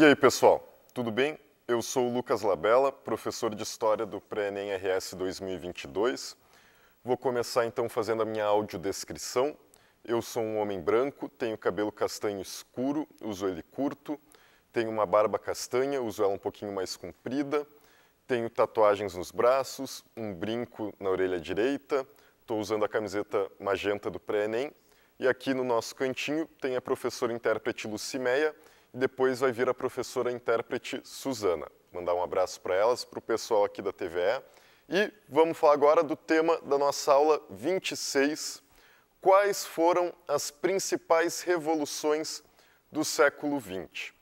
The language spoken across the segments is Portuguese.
E aí, pessoal, tudo bem? Eu sou o Lucas Labella, professor de História do Pré-ENEM RS 2022. Vou começar então fazendo a minha audiodescrição. Eu sou um homem branco, tenho cabelo castanho escuro, uso ele curto, tenho uma barba castanha, uso ela um pouquinho mais comprida, tenho tatuagens nos braços, um brinco na orelha direita, estou usando a camiseta magenta do Pré-ENEM e aqui no nosso cantinho tem a professora intérprete Lucimeia, e depois vai vir a professora intérprete Suzana. Mandar um abraço para elas, para o pessoal aqui da TVE. E vamos falar agora do tema da nossa aula 26. Quais foram as principais revoluções do século XX?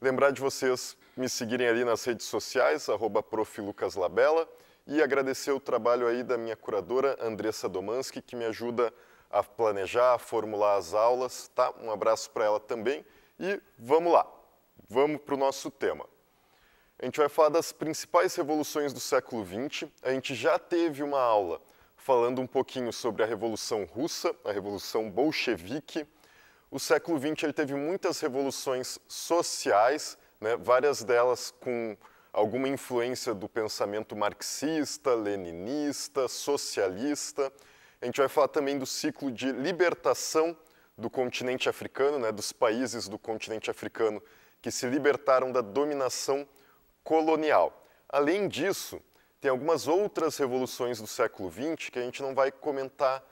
Lembrar de vocês me seguirem ali nas redes sociais, arroba profilucaslabella, e agradecer o trabalho aí da minha curadora, Andressa Domanski, que me ajuda a planejar, a formular as aulas, tá? Um abraço para ela também. E vamos lá, vamos para o nosso tema. A gente vai falar das principais revoluções do século XX. A gente já teve uma aula falando um pouquinho sobre a Revolução Russa, a Revolução Bolchevique. O século XX ele teve muitas revoluções sociais, né, várias delas com alguma influência do pensamento marxista, leninista, socialista. A gente vai falar também do ciclo de libertação do continente africano, né, dos países do continente africano que se libertaram da dominação colonial. Além disso, tem algumas outras revoluções do século XX que a gente não vai comentar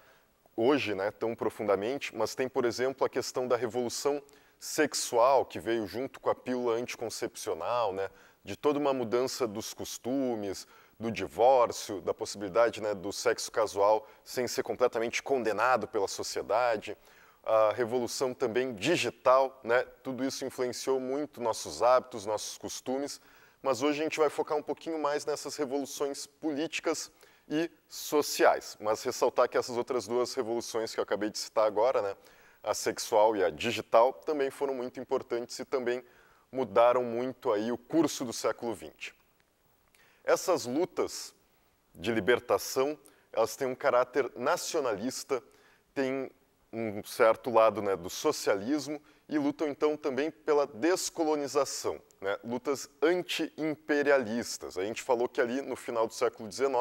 hoje né, tão profundamente, mas tem, por exemplo, a questão da revolução sexual, que veio junto com a pílula anticoncepcional, né, de toda uma mudança dos costumes, do divórcio, da possibilidade né, do sexo casual sem ser completamente condenado pela sociedade a revolução também digital, né? Tudo isso influenciou muito nossos hábitos, nossos costumes, mas hoje a gente vai focar um pouquinho mais nessas revoluções políticas e sociais. Mas ressaltar que essas outras duas revoluções que eu acabei de citar agora, né, a sexual e a digital, também foram muito importantes e também mudaram muito aí o curso do século XX. Essas lutas de libertação, elas têm um caráter nacionalista, têm um certo lado né, do socialismo e lutam então também pela descolonização, né, lutas anti-imperialistas. A gente falou que ali no final do século XIX,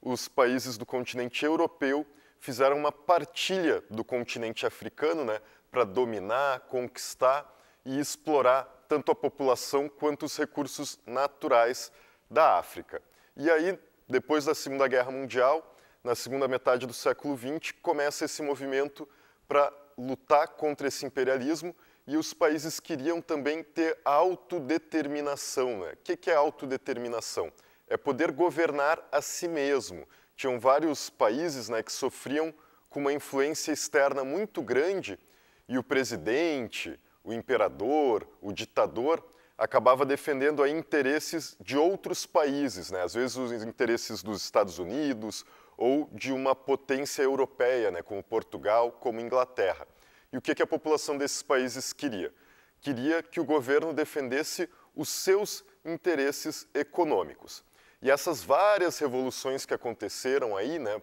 os países do continente europeu fizeram uma partilha do continente africano né, para dominar, conquistar e explorar tanto a população quanto os recursos naturais da África. E aí, depois da Segunda Guerra Mundial, na segunda metade do século XX, começa esse movimento para lutar contra esse imperialismo e os países queriam também ter autodeterminação. Né? O que é autodeterminação? É poder governar a si mesmo. Tinham vários países né, que sofriam com uma influência externa muito grande e o presidente, o imperador, o ditador acabava defendendo aí interesses de outros países, né? às vezes os interesses dos Estados Unidos ou de uma potência europeia, né, como Portugal, como Inglaterra. E o que, é que a população desses países queria? Queria que o governo defendesse os seus interesses econômicos. E essas várias revoluções que aconteceram aí, né,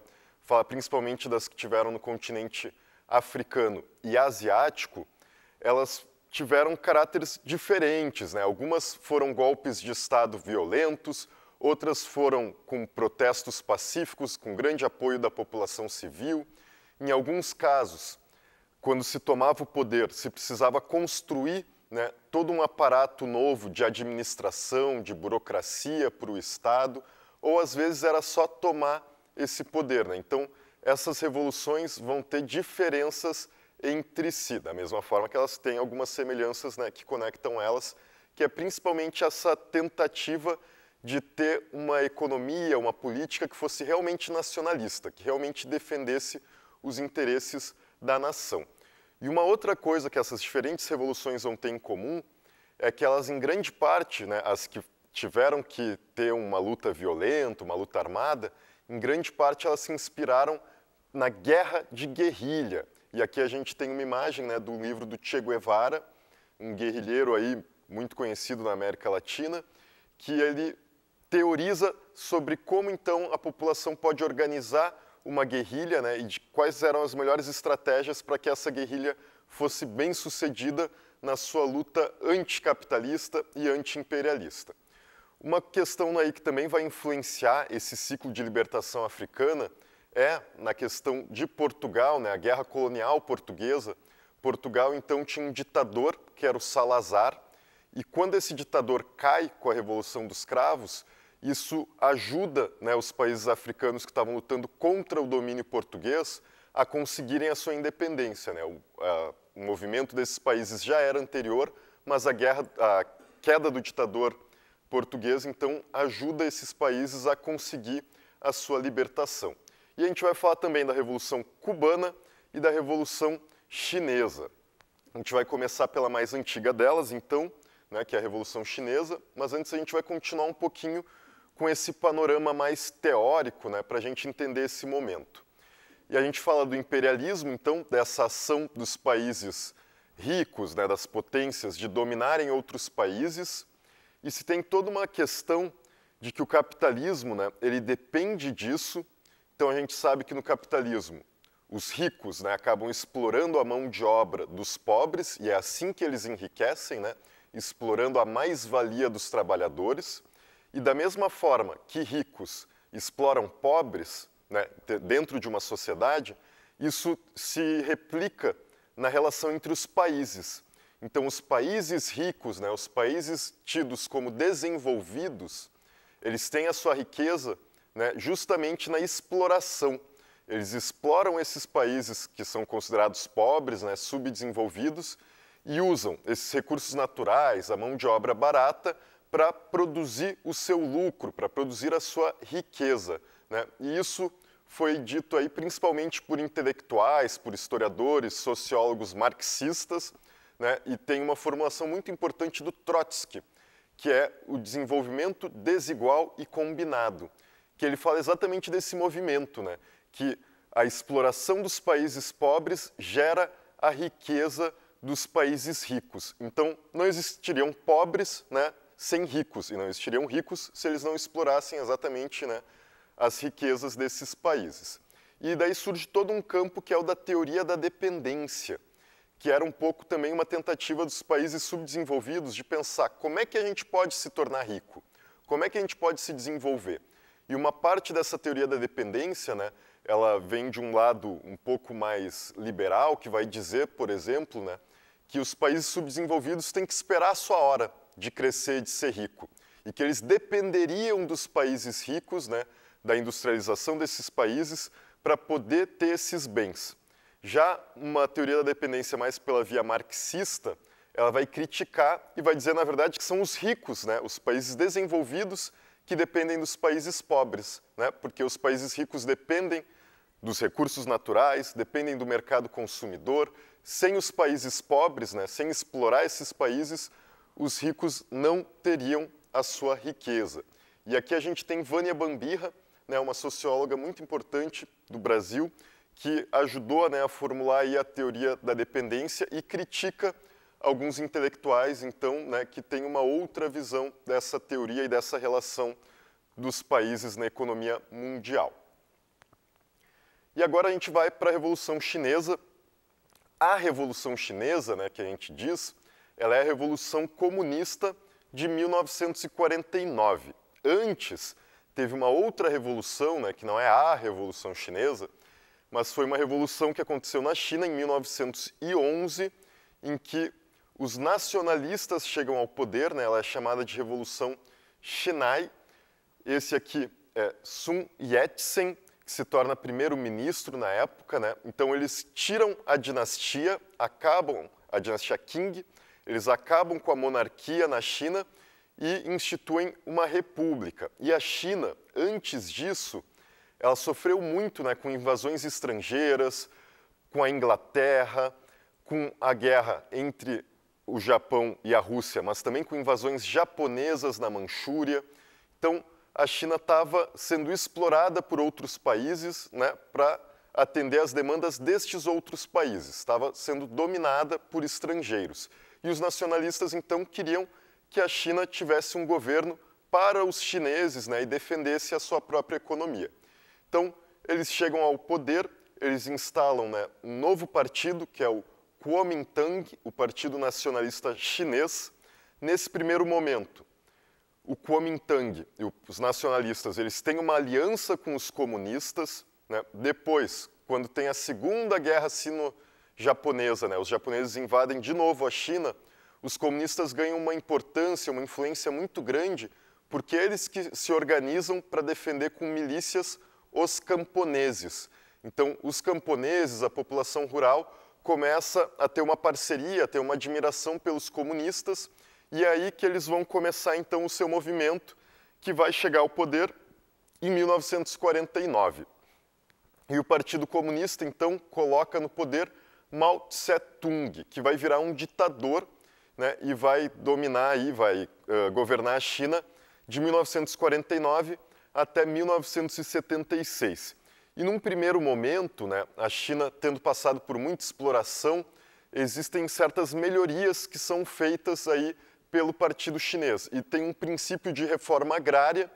principalmente das que tiveram no continente africano e asiático, elas tiveram caráteres diferentes. Né? Algumas foram golpes de Estado violentos, Outras foram com protestos pacíficos, com grande apoio da população civil. Em alguns casos, quando se tomava o poder, se precisava construir né, todo um aparato novo de administração, de burocracia para o Estado, ou às vezes era só tomar esse poder. Né? Então, essas revoluções vão ter diferenças entre si, da mesma forma que elas têm algumas semelhanças né, que conectam elas, que é principalmente essa tentativa de ter uma economia, uma política que fosse realmente nacionalista, que realmente defendesse os interesses da nação. E uma outra coisa que essas diferentes revoluções vão ter em comum é que elas, em grande parte, né, as que tiveram que ter uma luta violenta, uma luta armada, em grande parte elas se inspiraram na guerra de guerrilha. E aqui a gente tem uma imagem né, do livro do Che Guevara, um guerrilheiro aí muito conhecido na América Latina, que ele teoriza sobre como então a população pode organizar uma guerrilha né, e de quais eram as melhores estratégias para que essa guerrilha fosse bem sucedida na sua luta anticapitalista e antiimperialista. Uma questão aí que também vai influenciar esse ciclo de libertação africana é na questão de Portugal, né, a guerra colonial portuguesa. Portugal então tinha um ditador que era o Salazar, e quando esse ditador cai com a Revolução dos Cravos, isso ajuda né, os países africanos que estavam lutando contra o domínio português a conseguirem a sua independência. Né? O, a, o, movimento desses países já era anterior, mas a, guerra, a queda do ditador português, então, ajuda esses países a conseguir a sua libertação. E a gente vai falar também da Revolução Cubana e da Revolução Chinesa. A gente vai começar pela mais antiga delas, então, né, que é a Revolução Chinesa, mas antes a gente vai continuar um pouquinho com esse panorama mais teórico né, para a gente entender esse momento. E a gente fala do imperialismo, então, dessa ação dos países ricos, né, das potências, de dominarem outros países, e se tem toda uma questão de que o capitalismo né, ele depende disso. Então a gente sabe que no capitalismo os ricos né, acabam explorando a mão de obra dos pobres e é assim que eles enriquecem, né, explorando a mais-valia dos trabalhadores. E da mesma forma que ricos exploram pobres né, dentro de uma sociedade, isso se replica na relação entre os países. Então, os países ricos, né, os países tidos como desenvolvidos, eles têm a sua riqueza né, justamente na exploração. Eles exploram esses países que são considerados pobres, né, subdesenvolvidos, e usam esses recursos naturais, a mão de obra barata, para produzir o seu lucro, para produzir a sua riqueza. Né? E isso foi dito aí principalmente por intelectuais, por historiadores, sociólogos marxistas, né? e tem uma formulação muito importante do Trotsky, que é o desenvolvimento desigual e combinado, que ele fala exatamente desse movimento, né? que a exploração dos países pobres gera a riqueza dos países ricos. Então, não existiriam pobres né, sem ricos, e não existiriam ricos se eles não explorassem exatamente né, as riquezas desses países. E daí surge todo um campo que é o da teoria da dependência, que era um pouco também uma tentativa dos países subdesenvolvidos de pensar como é que a gente pode se tornar rico, como é que a gente pode se desenvolver. E uma parte dessa teoria da dependência, né, ela vem de um lado um pouco mais liberal, que vai dizer, por exemplo, né, que os países subdesenvolvidos têm que esperar a sua hora de crescer e de ser rico, e que eles dependeriam dos países ricos, né, da industrialização desses países, para poder ter esses bens. Já uma teoria da dependência mais pela via marxista, ela vai criticar e vai dizer, na verdade, que são os ricos, né, os países desenvolvidos, que dependem dos países pobres, né, porque os países ricos dependem dos recursos naturais, dependem do mercado consumidor. Sem os países pobres, né, sem explorar esses países, os ricos não teriam a sua riqueza. E aqui a gente tem Vânia Bambirra, né, uma socióloga muito importante do Brasil, que ajudou né, a formular a teoria da dependência e critica alguns intelectuais, então, né, que têm uma outra visão dessa teoria e dessa relação dos países na economia mundial. E agora a gente vai para a Revolução Chinesa. A Revolução Chinesa, né, que a gente diz, ela é a Revolução Comunista de 1949. Antes, teve uma outra revolução, né, que não é a Revolução Chinesa, mas foi uma revolução que aconteceu na China em 1911, em que os nacionalistas chegam ao poder, né, ela é chamada de Revolução Shinai. Esse aqui é Sun Yat-sen, que se torna primeiro-ministro na época. Né? Então, eles tiram a dinastia, acabam a dinastia Qing, eles acabam com a monarquia na China e instituem uma república. E a China, antes disso, ela sofreu muito né, com invasões estrangeiras, com a Inglaterra, com a guerra entre o Japão e a Rússia, mas também com invasões japonesas na Manchúria. Então, a China estava sendo explorada por outros países né, para atender às demandas destes outros países, estava sendo dominada por estrangeiros e os nacionalistas então queriam que a China tivesse um governo para os chineses né, e defendesse a sua própria economia. Então, eles chegam ao poder, eles instalam né, um novo partido, que é o Kuomintang, o Partido Nacionalista Chinês. Nesse primeiro momento, o Kuomintang e os nacionalistas eles têm uma aliança com os comunistas. Né? Depois, quando tem a Segunda Guerra Sino-Comunista, japonesa. Né? Os japoneses invadem de novo a China, os comunistas ganham uma importância, uma influência muito grande, porque eles que se organizam para defender com milícias os camponeses. Então, os camponeses, a população rural, começa a ter uma parceria, a ter uma admiração pelos comunistas, e é aí que eles vão começar então o seu movimento, que vai chegar ao poder em 1949. E o Partido Comunista então coloca no poder Mao Tse-tung, que vai virar um ditador né, e vai dominar aí, vai uh, governar a China de 1949 até 1976. E num primeiro momento, né, a China tendo passado por muita exploração, existem certas melhorias que são feitas aí pelo Partido Chinês e tem um princípio de reforma agrária,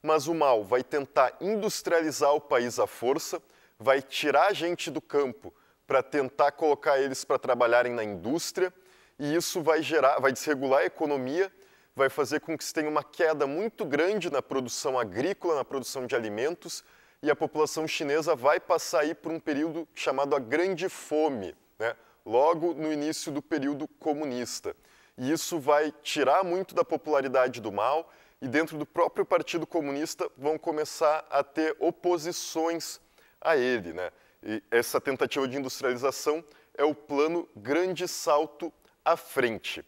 mas o Mao vai tentar industrializar o país à força, vai tirar a gente do campo para tentar colocar eles para trabalharem na indústria, e isso vai gerar, vai desregular a economia, vai fazer com que se tenha uma queda muito grande na produção agrícola, na produção de alimentos, e a população chinesa vai passar aí por um período chamado a Grande Fome, né? logo no início do período comunista. E isso vai tirar muito da popularidade do mal e dentro do próprio Partido Comunista vão começar a ter oposições a ele, né? E essa tentativa de industrialização é o plano Grande Salto à Frente.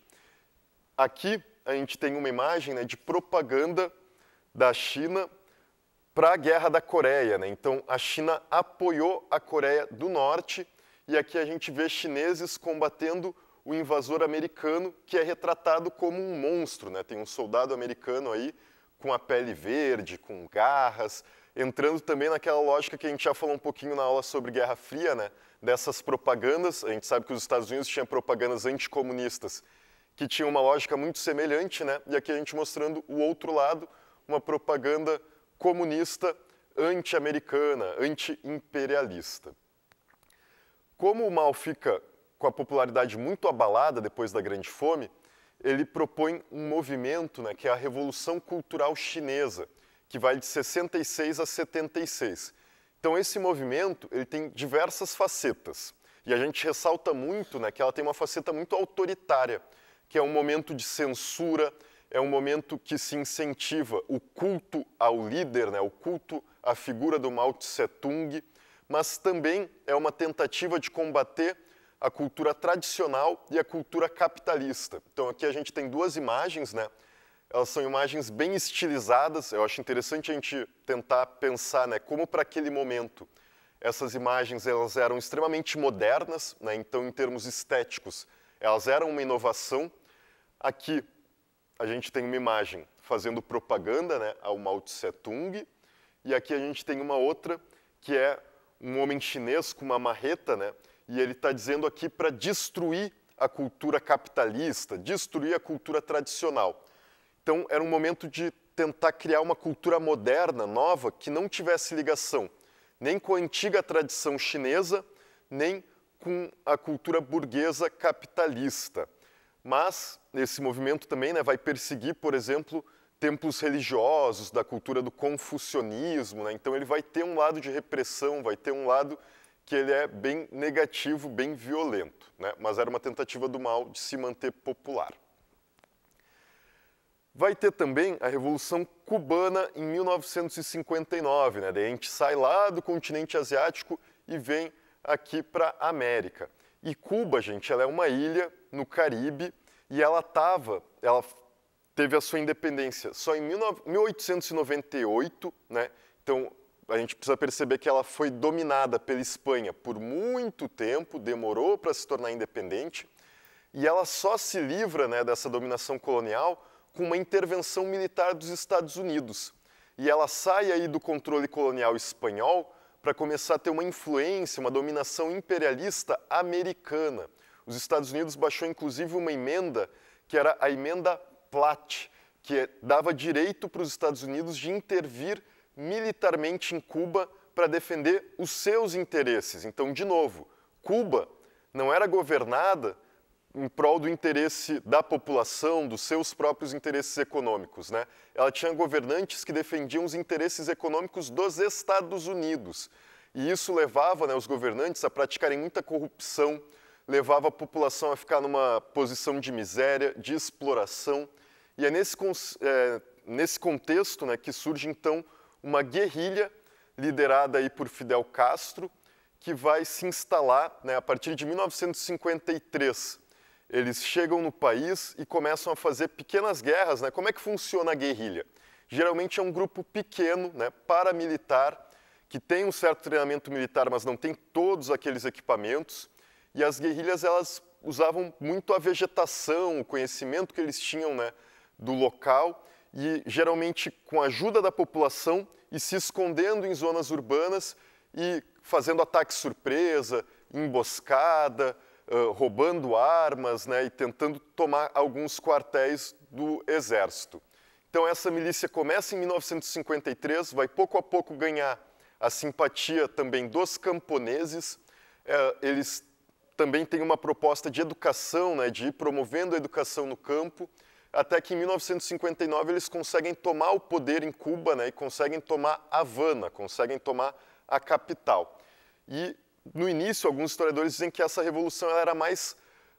Aqui a gente tem uma imagem né, de propaganda da China para a Guerra da Coreia. Né? Então, a China apoiou a Coreia do Norte e aqui a gente vê chineses combatendo o invasor americano, que é retratado como um monstro. Né? Tem um soldado americano aí com a pele verde, com garras, entrando também naquela lógica que a gente já falou um pouquinho na aula sobre Guerra Fria, né? dessas propagandas. A gente sabe que os Estados Unidos tinham propagandas anticomunistas que tinham uma lógica muito semelhante, né? e aqui a gente mostrando o outro lado, uma propaganda comunista anti-americana, anti-imperialista. Como o mal fica com a popularidade muito abalada depois da Grande Fome, ele propõe um movimento né, que é a Revolução Cultural Chinesa, que vai de 66 a 76. Então esse movimento ele tem diversas facetas e a gente ressalta muito né, que ela tem uma faceta muito autoritária, que é um momento de censura, é um momento que se incentiva o culto ao líder, né, o culto à figura do Mao Tse Tung, mas também é uma tentativa de combater a cultura tradicional e a cultura capitalista. Então aqui a gente tem duas imagens, né? elas são imagens bem estilizadas. Eu acho interessante a gente tentar pensar, né, como para aquele momento essas imagens elas eram extremamente modernas, né? Então, em termos estéticos, elas eram uma inovação. Aqui a gente tem uma imagem fazendo propaganda, né, ao Mao Tse Tung, e aqui a gente tem uma outra que é um homem chinês com uma marreta, né? E ele está dizendo aqui para destruir a cultura capitalista, destruir a cultura tradicional. Então, era um momento de tentar criar uma cultura moderna, nova, que não tivesse ligação nem com a antiga tradição chinesa, nem com a cultura burguesa capitalista. Mas esse movimento também né, vai perseguir, por exemplo, templos religiosos, da cultura do confucionismo. Né? Então ele vai ter um lado de repressão, vai ter um lado que ele é bem negativo, bem violento. Né? Mas era uma tentativa do mal de se manter popular. Vai ter também a Revolução Cubana em 1959, né? Daí a gente sai lá do continente asiático e vem aqui para a América. E Cuba, gente, ela é uma ilha no Caribe e ela tava, ela teve a sua independência só em 1898, né? Então a gente precisa perceber que ela foi dominada pela Espanha por muito tempo, demorou para se tornar independente e ela só se livra né, dessa dominação colonial com uma intervenção militar dos Estados Unidos. E ela sai aí do controle colonial espanhol para começar a ter uma influência, uma dominação imperialista americana. Os Estados Unidos baixou inclusive uma emenda que era a emenda Platt, que é, dava direito para os Estados Unidos de intervir militarmente em Cuba para defender os seus interesses. Então, de novo, Cuba não era governada em prol do interesse da população, dos seus próprios interesses econômicos. Né? Ela tinha governantes que defendiam os interesses econômicos dos Estados Unidos. E isso levava né, os governantes a praticarem muita corrupção, levava a população a ficar numa posição de miséria, de exploração. E é nesse, é, nesse contexto né, que surge, então, uma guerrilha liderada aí por Fidel Castro, que vai se instalar né, a partir de 1953 eles chegam no país e começam a fazer pequenas guerras. Né? Como é que funciona a guerrilha? Geralmente é um grupo pequeno, né, paramilitar, que tem um certo treinamento militar, mas não tem todos aqueles equipamentos. E as guerrilhas elas usavam muito a vegetação, o conhecimento que eles tinham né, do local e geralmente com a ajuda da população e se escondendo em zonas urbanas e fazendo ataques surpresa, emboscada, roubando armas né, e tentando tomar alguns quartéis do exército. Então, essa milícia começa em 1953, vai pouco a pouco ganhar a simpatia também dos camponeses. É, eles também têm uma proposta de educação, né, de ir promovendo a educação no campo, até que em 1959 eles conseguem tomar o poder em Cuba né, e conseguem tomar Havana, conseguem tomar a capital. E no início, alguns historiadores dizem que essa revolução era mais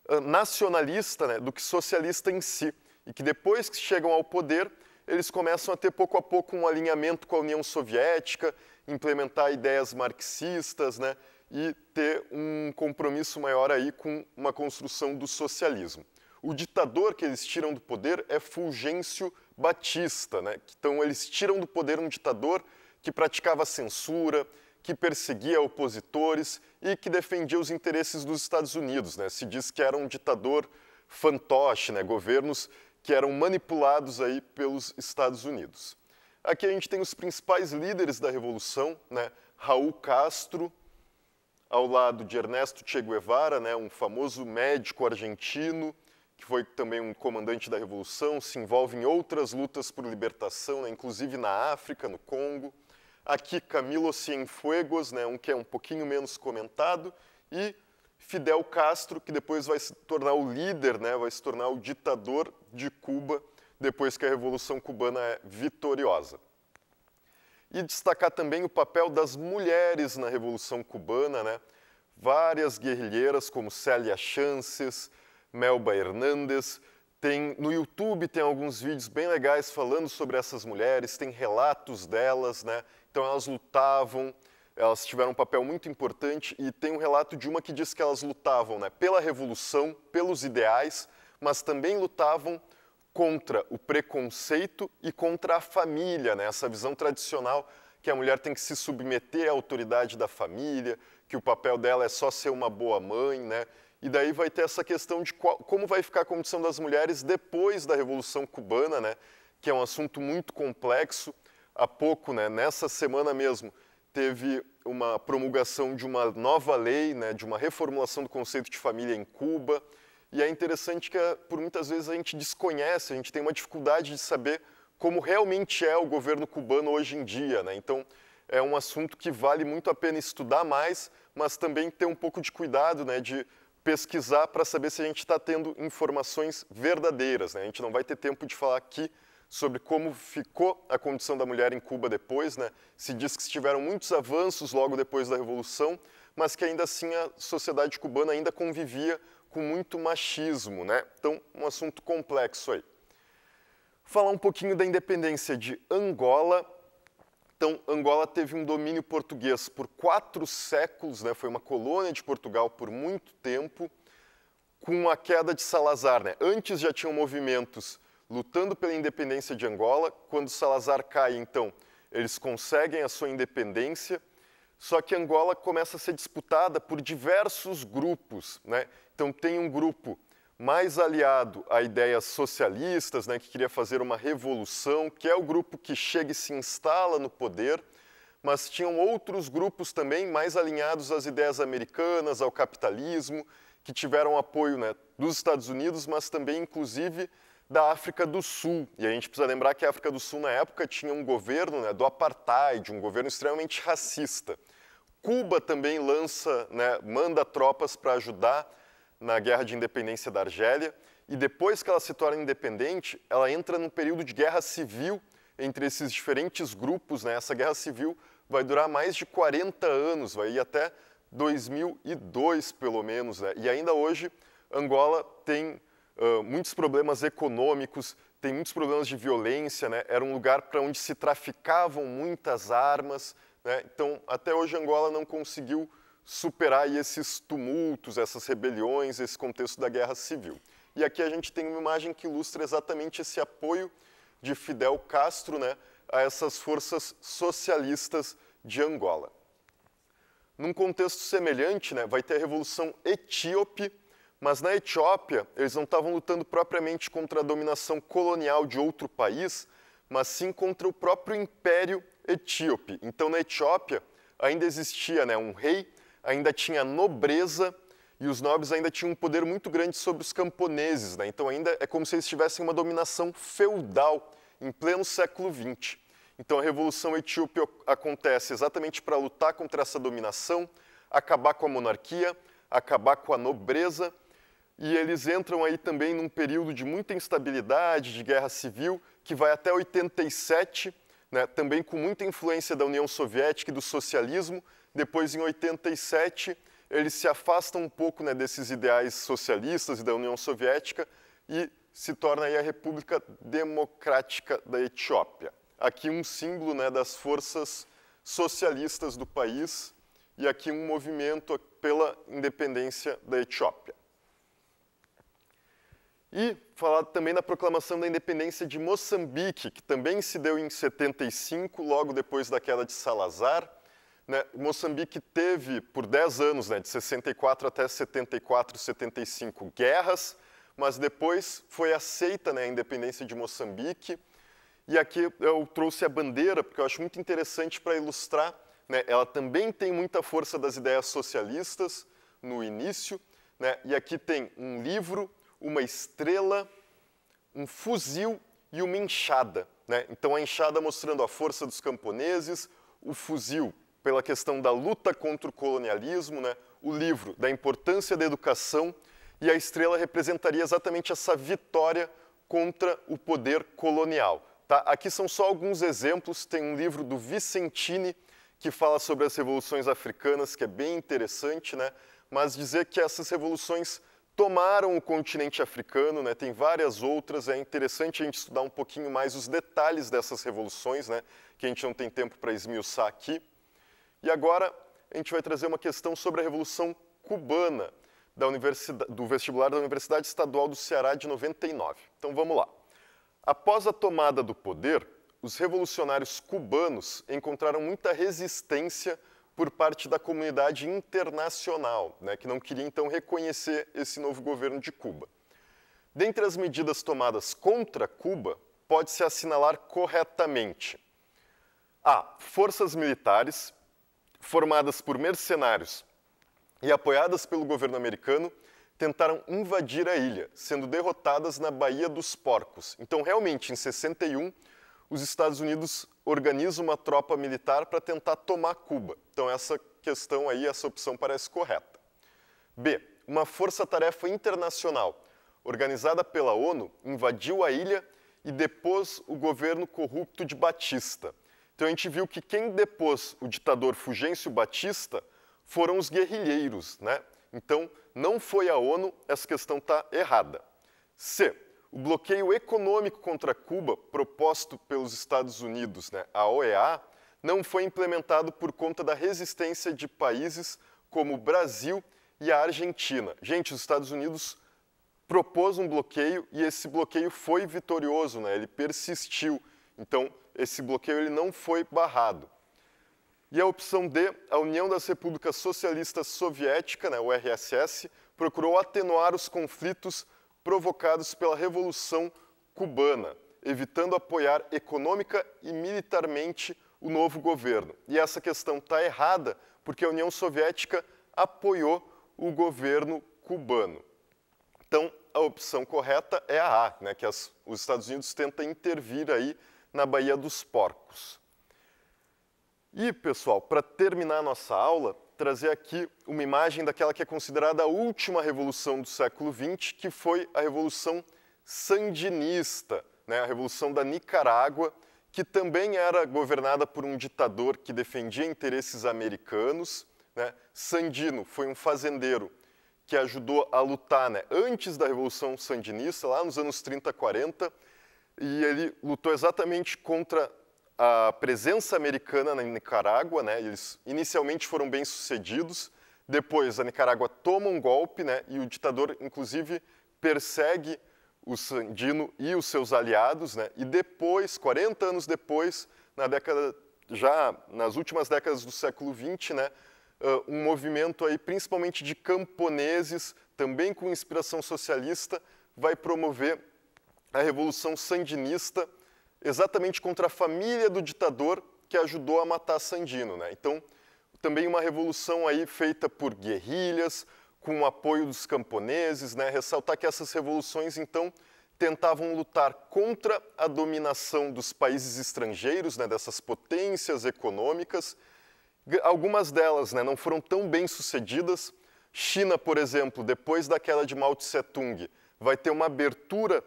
uh, nacionalista né, do que socialista em si, e que depois que chegam ao poder, eles começam a ter pouco a pouco um alinhamento com a União Soviética, implementar ideias marxistas, né, e ter um compromisso maior aí com uma construção do socialismo. O ditador que eles tiram do poder é Fulgêncio Batista, né? Então eles tiram do poder um ditador que praticava censura, que perseguia opositores e que defendia os interesses dos Estados Unidos. Né? Se diz que era um ditador fantoche, né? governos que eram manipulados aí pelos Estados Unidos. Aqui a gente tem os principais líderes da Revolução, né? Raul Castro, ao lado de Ernesto Che Guevara, né? um famoso médico argentino, que foi também um comandante da Revolução, se envolve em outras lutas por libertação, né? inclusive na África, no Congo. Aqui, Camilo Cienfuegos, né, um que é um pouquinho menos comentado, e Fidel Castro, que depois vai se tornar o líder, né, vai se tornar o ditador de Cuba depois que a Revolução Cubana é vitoriosa. E destacar também o papel das mulheres na Revolução Cubana, né? várias guerrilheiras como Célia Chances, Melba Hernandes, tem, no YouTube tem alguns vídeos bem legais falando sobre essas mulheres, tem relatos delas, né? Então elas lutavam, elas tiveram um papel muito importante e tem um relato de uma que diz que elas lutavam, né, pela revolução, pelos ideais, mas também lutavam contra o preconceito e contra a família, né? Essa visão tradicional que a mulher tem que se submeter à autoridade da família, que o papel dela é só ser uma boa mãe, né? E daí vai ter essa questão de qual, como vai ficar a condição das mulheres depois da Revolução Cubana, né? que é um assunto muito complexo. Há pouco, né, nessa semana mesmo, teve uma promulgação de uma nova lei, né, de uma reformulação do conceito de família em Cuba. E é interessante que, por muitas vezes, a gente desconhece, a gente tem uma dificuldade de saber como realmente é o governo cubano hoje em dia. Né? Então, é um assunto que vale muito a pena estudar mais, mas também ter um pouco de cuidado né, de pesquisar para saber se a gente está tendo informações verdadeiras. Né? A gente não vai ter tempo de falar aqui sobre como ficou a condição da mulher em Cuba depois. Né? Se diz que tiveram muitos avanços logo depois da Revolução, mas que ainda assim a sociedade cubana ainda convivia com muito machismo. Né? Então, um assunto complexo aí. Falar um pouquinho da independência de Angola então, Angola teve um domínio português por quatro séculos, né? foi uma colônia de Portugal por muito tempo, com a queda de Salazar. Né? Antes já tinham movimentos lutando pela independência de Angola. Quando Salazar cai, então, eles conseguem a sua independência. Só que Angola começa a ser disputada por diversos grupos. Né? Então, tem um grupo mais aliado a ideias socialistas, né, que queria fazer uma revolução, que é o grupo que chega e se instala no poder, mas tinham outros grupos também mais alinhados às ideias americanas, ao capitalismo, que tiveram apoio né, dos Estados Unidos, mas também, inclusive, da África do Sul. E a gente precisa lembrar que a África do Sul, na época, tinha um governo né, do apartheid, um governo extremamente racista. Cuba também lança, né, manda tropas para ajudar na Guerra de Independência da Argélia, e depois que ela se torna independente, ela entra num período de guerra civil entre esses diferentes grupos. Né? Essa guerra civil vai durar mais de 40 anos, vai ir até 2002, pelo menos. Né? E ainda hoje, Angola tem uh, muitos problemas econômicos, tem muitos problemas de violência, né? era um lugar para onde se traficavam muitas armas. Né? Então, até hoje, Angola não conseguiu superar esses tumultos, essas rebeliões, esse contexto da guerra civil. E aqui a gente tem uma imagem que ilustra exatamente esse apoio de Fidel Castro né, a essas forças socialistas de Angola. Num contexto semelhante, né, vai ter a Revolução Etíope, mas na Etiópia eles não estavam lutando propriamente contra a dominação colonial de outro país, mas sim contra o próprio Império Etíope. Então, na Etiópia ainda existia né, um rei ainda tinha nobreza e os nobres ainda tinham um poder muito grande sobre os camponeses. Né? Então, ainda é como se eles tivessem uma dominação feudal em pleno século XX. Então, a Revolução Etíope acontece exatamente para lutar contra essa dominação, acabar com a monarquia, acabar com a nobreza. E eles entram aí também num período de muita instabilidade, de guerra civil, que vai até 87, né? também com muita influência da União Soviética e do socialismo, depois, em 87, eles se afastam um pouco né, desses ideais socialistas e da União Soviética e se torna aí a República Democrática da Etiópia. Aqui um símbolo né, das forças socialistas do país e aqui um movimento pela independência da Etiópia. E falar também da proclamação da independência de Moçambique, que também se deu em 75, logo depois da queda de Salazar. Né, Moçambique teve, por 10 anos, né, de 64 até 74, 75, guerras, mas depois foi aceita né, a independência de Moçambique. E aqui eu trouxe a bandeira, porque eu acho muito interessante para ilustrar. Né, ela também tem muita força das ideias socialistas no início. Né, e aqui tem um livro, uma estrela, um fuzil e uma enxada. Né? Então, a enxada mostrando a força dos camponeses, o fuzil pela questão da luta contra o colonialismo, né, o livro da importância da educação e a estrela representaria exatamente essa vitória contra o poder colonial. Tá? Aqui são só alguns exemplos, tem um livro do Vicentini que fala sobre as revoluções africanas, que é bem interessante, né? mas dizer que essas revoluções tomaram o continente africano, né? tem várias outras, é interessante a gente estudar um pouquinho mais os detalhes dessas revoluções, né? que a gente não tem tempo para esmiuçar aqui. E agora a gente vai trazer uma questão sobre a Revolução Cubana do vestibular da Universidade Estadual do Ceará de 99. Então vamos lá. Após a tomada do poder, os revolucionários cubanos encontraram muita resistência por parte da comunidade internacional, né, que não queria então reconhecer esse novo governo de Cuba. Dentre as medidas tomadas contra Cuba, pode-se assinalar corretamente a. Forças militares formadas por mercenários e apoiadas pelo governo americano, tentaram invadir a ilha, sendo derrotadas na Baía dos Porcos. Então, realmente, em 61, os Estados Unidos organizam uma tropa militar para tentar tomar Cuba. Então, essa questão aí, essa opção parece correta. B. Uma força-tarefa internacional, organizada pela ONU, invadiu a ilha e depôs o governo corrupto de Batista. Então a gente viu que quem depôs o ditador Fulgêncio Batista foram os guerrilheiros, né? Então não foi a ONU, essa questão está errada. C. O bloqueio econômico contra Cuba proposto pelos Estados Unidos, né, a OEA, não foi implementado por conta da resistência de países como o Brasil e a Argentina. Gente, os Estados Unidos propôs um bloqueio e esse bloqueio foi vitorioso, né? ele persistiu. Então, esse bloqueio ele não foi barrado. E a opção D, a União das Repúblicas Socialistas Soviética, né, o RSS, procurou atenuar os conflitos provocados pela Revolução Cubana, evitando apoiar econômica e militarmente o novo governo. E essa questão está errada porque a União Soviética apoiou o governo cubano. Então, a opção correta é a A, né, que as, os Estados Unidos tentam intervir aí na Baía dos Porcos. E, pessoal, para terminar a nossa aula, trazer aqui uma imagem daquela que é considerada a última revolução do século XX, que foi a Revolução Sandinista, né, a Revolução da Nicarágua, que também era governada por um ditador que defendia interesses americanos. Né? Sandino foi um fazendeiro que ajudou a lutar né? antes da Revolução Sandinista, lá nos anos 30, 40, e ele lutou exatamente contra a presença americana na Nicarágua, né? Eles inicialmente foram bem sucedidos, depois a Nicarágua toma um golpe, né? E o ditador, inclusive, persegue o Sandino e os seus aliados, né? E depois, 40 anos depois, na década já nas últimas décadas do século XX, né? Ah, um movimento aí, principalmente de camponeses, também com inspiração socialista, vai promover a Revolução Sandinista exatamente contra a família do ditador que ajudou a matar Sandino. Né? Então, também uma revolução aí feita por guerrilhas, com o apoio dos camponeses, né? ressaltar que essas revoluções, então, tentavam lutar contra a dominação dos países estrangeiros, né? dessas potências econômicas. Algumas delas né? não foram tão bem sucedidas. China, por exemplo, depois da queda de Mao Tse-tung, vai ter uma abertura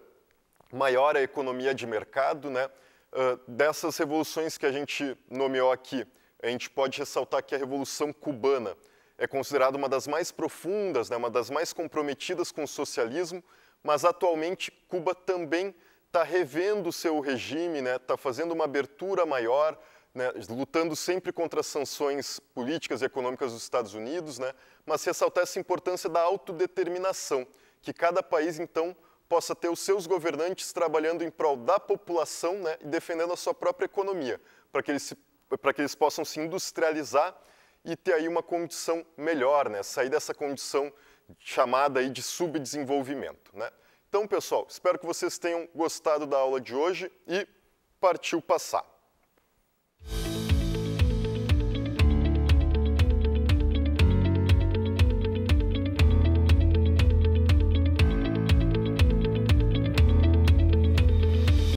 maior a economia de mercado. Né? Uh, dessas revoluções que a gente nomeou aqui, a gente pode ressaltar que a Revolução Cubana é considerada uma das mais profundas, né, uma das mais comprometidas com o socialismo, mas atualmente Cuba também está revendo o seu regime, está né, tá fazendo uma abertura maior, né, lutando sempre contra as sanções políticas e econômicas dos Estados Unidos, né? mas ressaltar essa importância da autodeterminação, que cada país então possa ter os seus governantes trabalhando em prol da população né, e defendendo a sua própria economia, para que, eles se, que eles possam se industrializar e ter aí uma condição melhor, né, sair dessa condição chamada aí de subdesenvolvimento. Né. Então, pessoal, espero que vocês tenham gostado da aula de hoje e partiu passar.